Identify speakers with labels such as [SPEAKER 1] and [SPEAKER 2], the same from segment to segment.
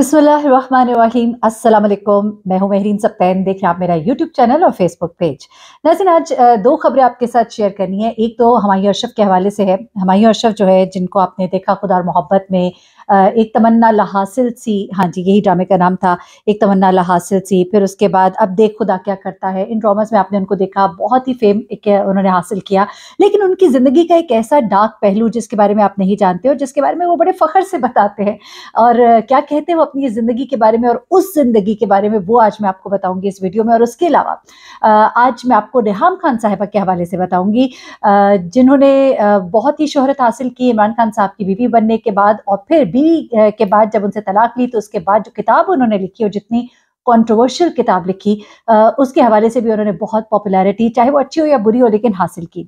[SPEAKER 1] बिस्मिल्लाहिर्रहमानिर्रहीम अस्सलाम वालेकुम मैं हूं महरीन सप्तन देख रहे हैं आप मेरा यूट्यूब चैनल और फेसबुक पेज नाजिन आज दो खबरें आपके साथ शेयर करनी है एक तो हमायूं अशरफ के हवाले से है हमायूं अशरफ जो है जिनको आपने देखा खुदा और मोहब्बत में एक तमन्ना लहासिल सी हाँ जी यही ड्रामे का नाम था एक तमन्ना लहासिल सी फिर उसके बाद अब देख खुदा क्या करता है इन ड्रामास में आपने उनको देखा बहुत ही फेम उन्होंने हासिल किया लेकिन उनकी ज़िंदगी का एक ऐसा डार्क पहलू जिसके बारे में आप नहीं जानते और जिसके बारे में वो बड़े फ़ख्र से बताते हैं और क्या कहते हैं वो अपनी ज़िंदगी के बारे में और उस ज़िंदगी के बारे में वो आज मैं आपको बताऊँगी इस वीडियो में और उसके अलावा आज मैं आपको रेहाम खान साहिबा के हवाले से बताऊँगी जिन्होंने बहुत ही शोहरत हासिल की इमरान खान साहब की बीवी बनने के बाद और फिर बीवी के बाद जब उनसे तलाक ली तो उसके बाद जो किताब उन्होंने लिखी और जितनी कंट्रोवर्शियल किताब लिखी उसके हवाले से भी उन्होंने बहुत पॉपुलैरिटी चाहे वो अच्छी हो या बुरी हो लेकिन हासिल की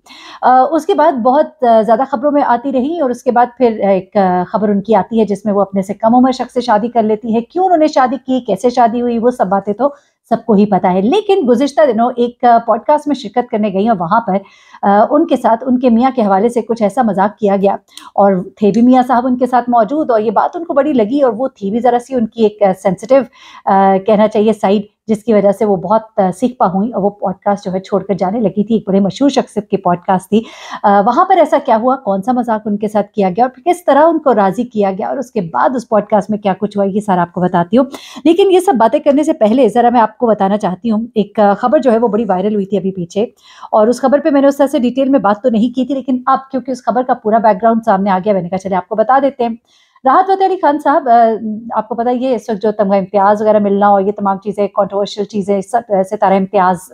[SPEAKER 1] उसके बाद बहुत ज़्यादा खबरों में आती रही और उसके बाद फिर एक खबर उनकी आती है जिसमें वो अपने से कम उम्र शख्स से शादी कर लेती है क्यों उन्होंने शादी की कैसे शादी हुई वो सब बातें तो सबको ही पता है लेकिन गुजशत दिनों एक पॉडकास्ट में शिरकत करने गई और वहाँ पर आ, उनके साथ उनके मियाँ के हवाले से कुछ ऐसा मजाक किया गया और थे भी मियाँ साहब उनके साथ मौजूद और ये बात उनको बड़ी लगी और वो थी भी ज़रा सी उनकी एक सेंसिटिव कहना चाहिए साइड जिसकी वजह से वो बहुत सीख पा हुई और वो पॉडकास्ट जो है छोड़कर जाने लगी थी एक बड़े मशहूर शख्सियत की पॉडकास्ट थी वहाँ पर ऐसा क्या हुआ कौन सा मजाक उनके साथ किया गया और किस तरह उनको राज़ी किया गया और उसके बाद उस पॉडकास्ट में क्या कुछ हुआ ये सारा आपको बताती हूँ लेकिन ये सब बातें करने से पहले ज़रा मैं आपको बताना चाहती हूँ एक खबर जो है वो बड़ी वायरल हुई थी अभी पीछे और उस खबर पर मैंने उस तरह से डिटेल में बात तो नहीं की थी लेकिन अब क्योंकि उस खबर का पूरा बैकग्राउंड सामने आ गया मैंने कहा चले आपको बता देते हैं राहत फतेह अली खान साहब आपको पता है ये इस वक्त जो तमगा इम्तियाज वगैरह मिलना और ये तमाम चीज़ें कॉन्ट्रोवर्शियल चीज़ें सितारा इम्तियाज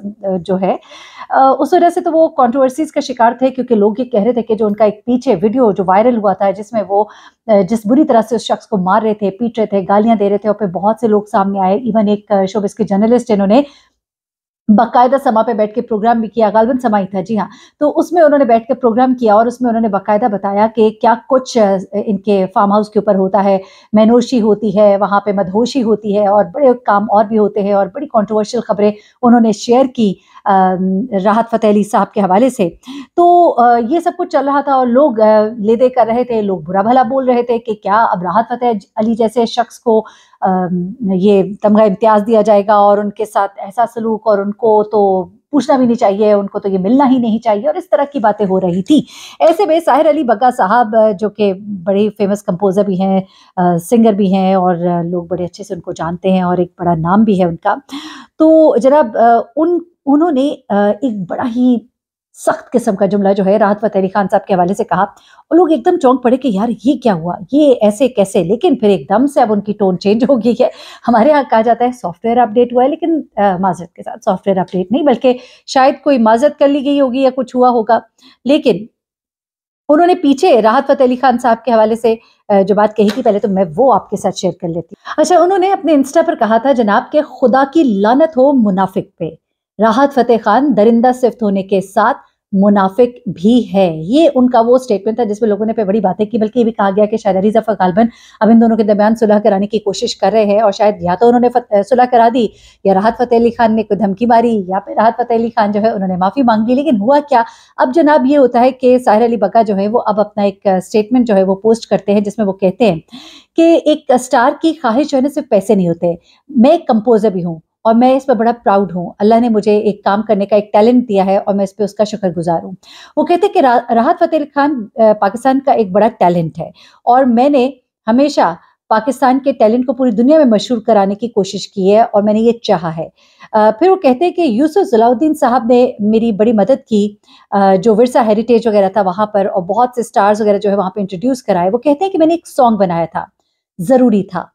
[SPEAKER 1] जो है उस वजह से तो वो कॉन्ट्रोवर्सीज़ का शिकार थे क्योंकि लोग ये कह रहे थे कि जो उनका एक पीछे वीडियो जो वायरल हुआ था जिसमें वो जिस बुरी तरह से उस शख्स को मार रहे थे पीट रहे थे गालियां दे रहे थे और फिर बहुत से लोग सामने आए इवन एक शोबिस के जर्नलिस्ट इन्होंने बाकायदा समा पे बैठ के प्रोग्राम भी किया गालबन समा ही था जी हाँ तो उसमें उन्होंने बैठ के प्रोग्राम किया और उसमें उन्होंने बाकायदा बताया कि क्या कुछ इनके फार्म हाउस के ऊपर होता है मैनोशी होती है वहाँ पे मदहोशी होती है और बड़े काम और भी होते हैं और बड़ी कॉन्ट्रोवर्शियल खबरें उन्होंने शेयर की राहत फतेह अली साहब के हवाले से तो ये सब कुछ चल रहा था और लोग ले दे कर रहे थे लोग बुरा भला बोल रहे थे कि क्या अब राहत फतेह अली जैसे शख्स को ये तमगा इम्तियाज़ दिया जाएगा और उनके साथ ऐसा सलूक और उनको तो पूछना भी नहीं चाहिए उनको तो ये मिलना ही नहीं चाहिए और इस तरह की बातें हो रही थी ऐसे में साहिर अली बग्गा साहब जो कि बड़े फेमस कंपोज़र भी हैं सिंगर भी हैं और लोग बड़े अच्छे से उनको जानते हैं और एक बड़ा नाम भी है उनका तो जनाब उन उन्होंने एक बड़ा ही सख्त किस्म का जुमला जो है राहत अली खान साहब के हवाले से कहा और लोग एकदम चौंक पड़े कि यार ये क्या हुआ ये ऐसे कैसे लेकिन फिर एकदम से अब उनकी टोन चेंज हो गई है हमारे यहाँ कहा जाता है सॉफ्टवेयर अपडेट हुआ है लेकिन माजरत के साथ सॉफ्टवेयर अपडेट नहीं बल्कि शायद कोई माजरत कर ली गई होगी या कुछ हुआ होगा लेकिन उन्होंने पीछे राहत फतेह अली खान साहब के हवाले से जो बात कही थी पहले तो मैं वो आपके साथ शेयर कर लेती अच्छा उन्होंने अपने इंस्टा पर कहा था जनाब के खुदा की लानत हो मुनाफिक पे राहत फतेह खान दरिंदा सिफ्त होने के साथ मुनाफिक भी है ये उनका वो स्टेटमेंट था जिसमें लोगों ने पे बड़ी बातें की बल्कि ये भी कहा गया कि शायद अली जफर गालबन अब इन दोनों के दरमियान सुलह कराने की कोशिश कर रहे हैं और शायद या तो उन्होंने सुलह करा दी या राहत फतेह अली खान ने कोई धमकी मारी या फिर राहत फतेह अली खान जो है उन्होंने माफ़ी मांग ली लेकिन हुआ क्या अब जनाब ये होता है कि साहिर अली बग्गा जो है वो अब अपना एक स्टेटमेंट जो है वो पोस्ट करते हैं जिसमें वो कहते हैं कि एक स्टार की ख्वाहिश जो है ना सिर्फ पैसे नहीं होते मैं एक कंपोजर भी हूँ और मैं इस पर बड़ा प्राउड हूँ अल्लाह ने मुझे एक काम करने का एक टैलेंट दिया है और मैं इस पर उसका शुक्र गुजार हूँ वो कहते हैं कि रा, राहत फतेह खान पाकिस्तान का एक बड़ा टैलेंट है और मैंने हमेशा पाकिस्तान के टैलेंट को पूरी दुनिया में मशहूर कराने की कोशिश की है और मैंने ये चाहा है फिर वो कहते हैं कि यूसुफ जलाउद्दीन साहब ने मेरी बड़ी मदद की जो विरसा हेरिटेज वगैरह था वहाँ पर और बहुत से स्टार्स वगैरह जो है वहाँ पर इंट्रोड्यूस कराए वो कहते हैं कि मैंने एक सॉन्ग बनाया था ज़रूरी था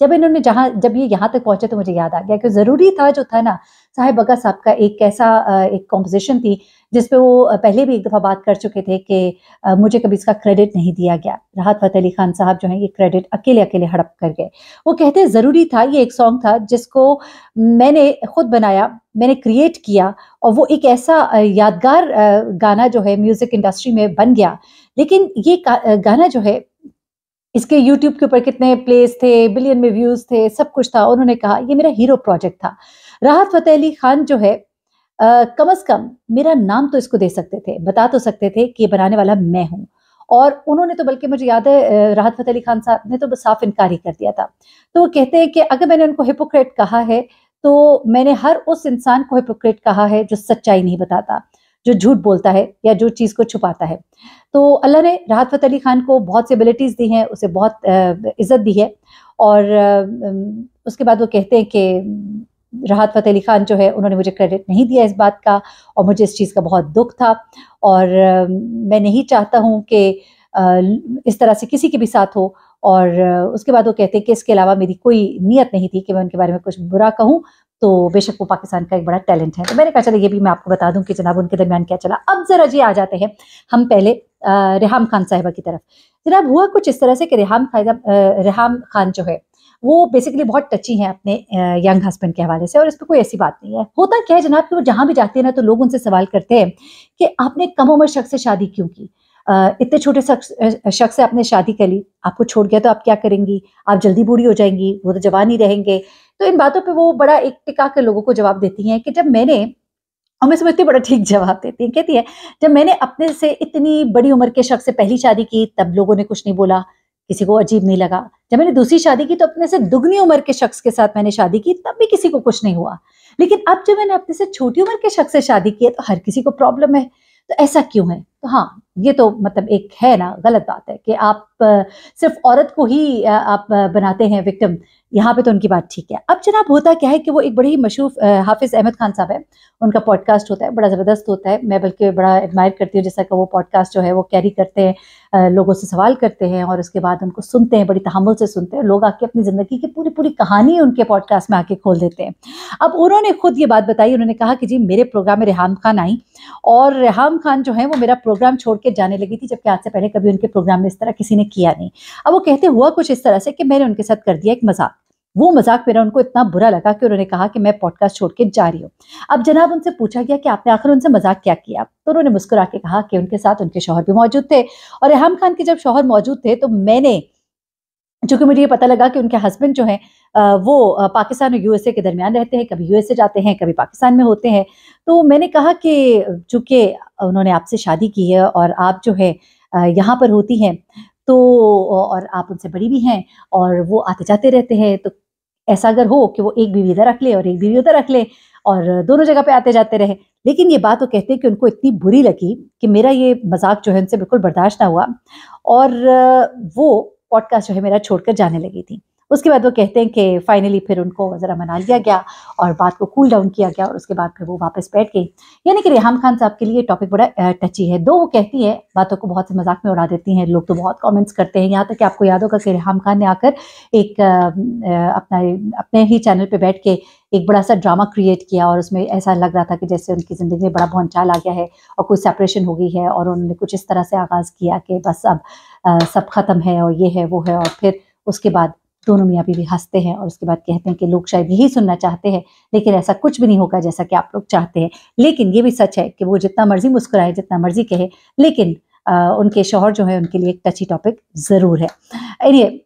[SPEAKER 1] जब इन्होंने जहाँ जब ये यहाँ तक पहुंचे तो मुझे याद आ गया कि ज़रूरी था जो था ना साहेब बगा साहब का एक ऐसा एक कॉम्पोजिशन थी जिसपे वो पहले भी एक दफ़ा बात कर चुके थे कि मुझे कभी इसका क्रेडिट नहीं दिया गया राहत फतेह अली खान साहब जो है ये क्रेडिट अकेले अकेले हड़प कर गए वो कहते हैं ज़रूरी था ये एक सॉन्ग था जिसको मैंने खुद बनाया मैंने क्रिएट किया और वो एक ऐसा यादगार गाना जो है म्यूज़िक इंडस्ट्री में बन गया लेकिन ये गाना जो है इसके यूट्यूब के ऊपर कितने प्लेस थे बिलियन में व्यूज थे सब कुछ था उन्होंने कहा ये मेरा हीरो प्रोजेक्ट था राहत फतेह अली खान जो है आ, कम अज कम मेरा नाम तो इसको दे सकते थे बता तो सकते थे कि ये बनाने वाला मैं हूं और उन्होंने तो बल्कि मुझे याद है राहत फतेह अली खान साहब ने तो साफ इनकार ही कर दिया था तो वो कहते हैं कि अगर मैंने उनको हिपोक्रेट कहा है तो मैंने हर उस इंसान को हिपोक्रेट कहा है जो सच्चाई नहीं बताता जो झूठ बोलता है या जो चीज़ को छुपाता है तो अल्लाह ने राहत फतह अली ख़ान को बहुत सी एबिलिटीज़ दी हैं उसे बहुत इज़्ज़त दी है और उसके बाद वो कहते हैं कि राहत फ़तेह अली ख़ान जो है उन्होंने मुझे क्रेडिट नहीं दिया इस बात का और मुझे इस चीज़ का बहुत दुख था और मैं नहीं चाहता हूँ कि इस तरह से किसी के भी साथ हो और उसके बाद वो कहते हैं कि इसके अलावा मेरी कोई नीयत नहीं थी कि मैं उनके बारे में कुछ बुरा कहूँ तो बेशक वो पाकिस्तान का एक बड़ा टैलेंट है तो मैंने कहा चलो ये भी मैं आपको बता दूं कि जनाब उनके दरमियान क्या चला अब ज़रा जी आ जाते हैं हम पहले रेहम खान साहिबा की तरफ जनाब हुआ कुछ इस तरह से कि रेहम खाजा रेहम खान जो है वो बेसिकली बहुत टची हैं अपने यंग हस्बैंड के हवाले से और इस पर कोई ऐसी बात नहीं है होता क्या है जनाब कि वो जहाँ भी जाती है ना तो लोग उनसे सवाल करते हैं कि आपने कम उम्र शख्स से शादी क्यों की इतने छोटे शख्स से आपने शादी कर ली आपको छोड़ गया तो आप क्या करेंगी आप जल्दी बूढ़ी हो जाएंगी वो तो जवान ही रहेंगे तो इन बातों पे वो बड़ा एक टिका के लोगों को जवाब देती हैं कि जब मैंने और मैं समझती बड़ा ठीक जवाब देती है कहती है जब मैंने अपने से इतनी बड़ी उम्र के शख्स से पहली शादी की तब लोगों ने कुछ नहीं बोला किसी को अजीब नहीं लगा जब मैंने दूसरी शादी की तो अपने से दुगनी उम्र के शख्स के साथ मैंने शादी की तब भी किसी को कुछ नहीं हुआ लेकिन अब जब मैंने अपने से छोटी उम्र के शख्स से शादी की है तो हर किसी को प्रॉब्लम है तो ऐसा क्यों है तो हाँ ये तो मतलब एक है ना गलत बात है कि आप सिर्फ औरत को ही आप बनाते हैं विक्टिम यहाँ पे तो उनकी बात ठीक है अब जनाब होता क्या है कि वो एक बड़े ही मशहूर हाफिज़ अहमद खान साहब है उनका पॉडकास्ट होता है बड़ा ज़बरदस्त होता है मैं बल्कि बड़ा एडमायर करती हूँ जैसा कि वो पॉडकास्ट जो है वो कैरी करते हैं लोगों से सवाल करते हैं और उसके बाद उनको सुनते हैं बड़ी तहमुल से सुनते हैं लोग आके अपनी ज़िंदगी की पूरी पूरी कहानी उनके पॉडकास्ट में आके खोल देते हैं अब उन्होंने खुद ये बात बताई उन्होंने कहा कि जी मेरे प्रोग्राम में रेहम खान आई और रेहम खान जो है वो मेरा प्रोग्राम छोड़ के जाने लगी थी जबकि आज से पहले कभी उनके प्रोग्राम में इस तरह किसी ने किया नहीं अब वो कहते हुआ कुछ इस तरह से कि मैंने उनके साथ कर दिया एक मजाक वो मजाक मेरा उनको इतना बुरा लगा कि उन्होंने कहा कि मैं पॉडकास्ट छोड़ के जा रही हूँ अब जनाब उनसे पूछा गया कि आपने आखिर उनसे मजाक क्या किया तो उन्होंने मुस्कुरा के कहा कि उनके साथ उनके शोहर भी मौजूद थे और रेहम खान के जब शोहर मौजूद थे तो मैंने चूंकि मुझे ये पता लगा कि उनके हस्बैंड जो हैं वो पाकिस्तान और यूएसए के दरमियान रहते हैं कभी यूएसए जाते हैं कभी पाकिस्तान में होते हैं तो मैंने कहा कि चूंकि उन्होंने आपसे शादी की है और आप जो है यहाँ पर होती हैं तो और आप उनसे बड़ी भी हैं और वो आते जाते रहते हैं तो ऐसा अगर हो कि वो एक बीवी इधर रख ले और एक बीवी उधर रख ले और दोनों जगह पे आते जाते रहे लेकिन ये बात वो कहते हैं कि उनको इतनी बुरी लगी कि मेरा ये मजाक जो है उनसे बिल्कुल बर्दाश्त ना हुआ और वो पॉडकास्ट जो है मेरा छोड़कर जाने लगी थी उसके बाद वो कहते हैं कि फाइनली फिर उनको ज़रा मना लिया गया और बात को कूल डाउन किया गया और उसके बाद फिर वो वापस बैठ गई यानी कि रेहम खान साहब के लिए टॉपिक बड़ा टची है दो वो कहती है बातों को बहुत से मजाक में उड़ा देती हैं लोग तो बहुत कॉमेंट्स करते हैं यहाँ तक कि आपको याद होगा कि रेहम खान ने आकर एक अपना अपने ही चैनल पर बैठ के एक बड़ा सा ड्रामा क्रिएट किया और उसमें ऐसा लग रहा था कि जैसे उनकी ज़िंदगी में बड़ा भौनचाल आ गया है और कोई सेपरेशन हो गई है और उन्होंने कुछ इस तरह से आगाज़ किया कि बस अब सब ख़त्म है और ये है वो है और फिर उसके बाद दोनों मियाँ बीवी हंसते हैं और उसके बाद कहते हैं कि लोग शायद यही सुनना चाहते हैं लेकिन ऐसा कुछ भी नहीं होगा जैसा कि आप लोग चाहते हैं लेकिन ये भी सच है कि वो जितना मर्जी मुस्कुराए जितना मर्जी कहे लेकिन आ, उनके शोहर जो है उनके लिए एक टची टॉपिक ज़रूर है एनिए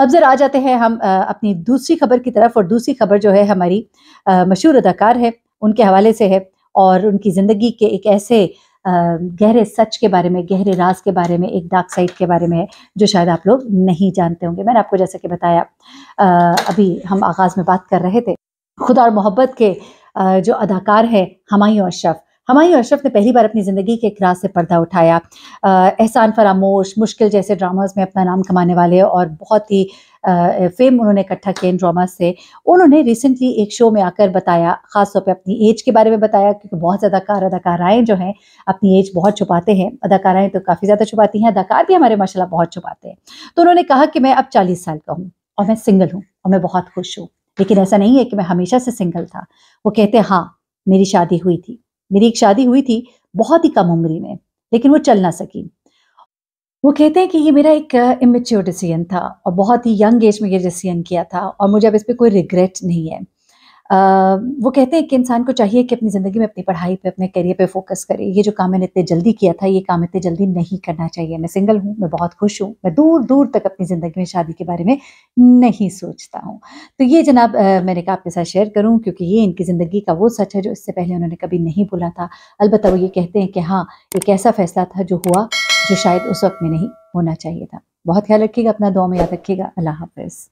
[SPEAKER 1] अब जरा आ जाते हैं हम आ, अपनी दूसरी खबर की तरफ और दूसरी खबर जो है हमारी मशहूर अदाकार है उनके हवाले से है और उनकी ज़िंदगी के एक ऐसे गहरे सच के बारे में गहरे राज के बारे में एक डार्क साइड के बारे में है जो शायद आप लोग नहीं जानते होंगे मैंने आपको जैसा कि बताया अभी हम आगाज़ में बात कर रहे थे खुदा और मोहब्बत के जो अदाकार है हमायूं अशरफ हमायूं अशरफ ने पहली बार अपनी ज़िंदगी के एक राज से पर्दा उठाया एहसान फरामोश मुश्किल जैसे ड्रामास में अपना नाम कमाने वाले और बहुत ही फेम उन्होंने इकट्ठा किया इन ड्रामा से उन्होंने रिसेंटली एक शो में आकर बताया खासतौर पर अपनी एज के बारे में बताया क्योंकि बहुत अदाकार कार अदाकाराएँ जो हैं अपनी एज बहुत छुपाते हैं अदाकाराएं तो काफ़ी ज़्यादा छुपाती हैं अदाकार भी हमारे माशाला बहुत छुपाते हैं तो उन्होंने कहा कि मैं अब चालीस साल का हूँ और मैं सिंगल हूँ और मैं बहुत खुश हूँ लेकिन ऐसा नहीं है कि मैं हमेशा से सिंगल था वो कहते हैं हाँ मेरी शादी हुई थी मेरी एक शादी हुई थी बहुत ही कम उम्र में लेकिन वो चल ना सकी वो कहते हैं कि ये मेरा एक इमेच्योर डिसीजन था और बहुत ही यंग एज में ये डिसीजन किया था और मुझे अब इस पर कोई रिग्रेट नहीं है Uh, वो कहते हैं कि इंसान को चाहिए कि अपनी ज़िंदगी में अपनी पढ़ाई पे अपने करियर पे फोकस करे ये जो काम मैंने इतने जल्दी किया था ये काम इतने जल्दी नहीं करना चाहिए मैं सिंगल हूँ मैं बहुत खुश हूँ मैं दूर दूर तक अपनी ज़िंदगी में शादी के बारे में नहीं सोचता हूँ तो ये जनाब uh, मैंने कहा आपके साथ शेयर करूँ क्योंकि ये इनकी ज़िंदगी का वो सच है जो इससे पहले उन्होंने कभी नहीं बोला था अलबत्त वो ये कहते हैं कि हाँ एक ऐसा फैसला था जो हुआ जो शायद उस वक्त में नहीं होना चाहिए था बहुत ख्याल रखिएगा अपना दुआ में याद रखिएगा अल्लाह हाफिज़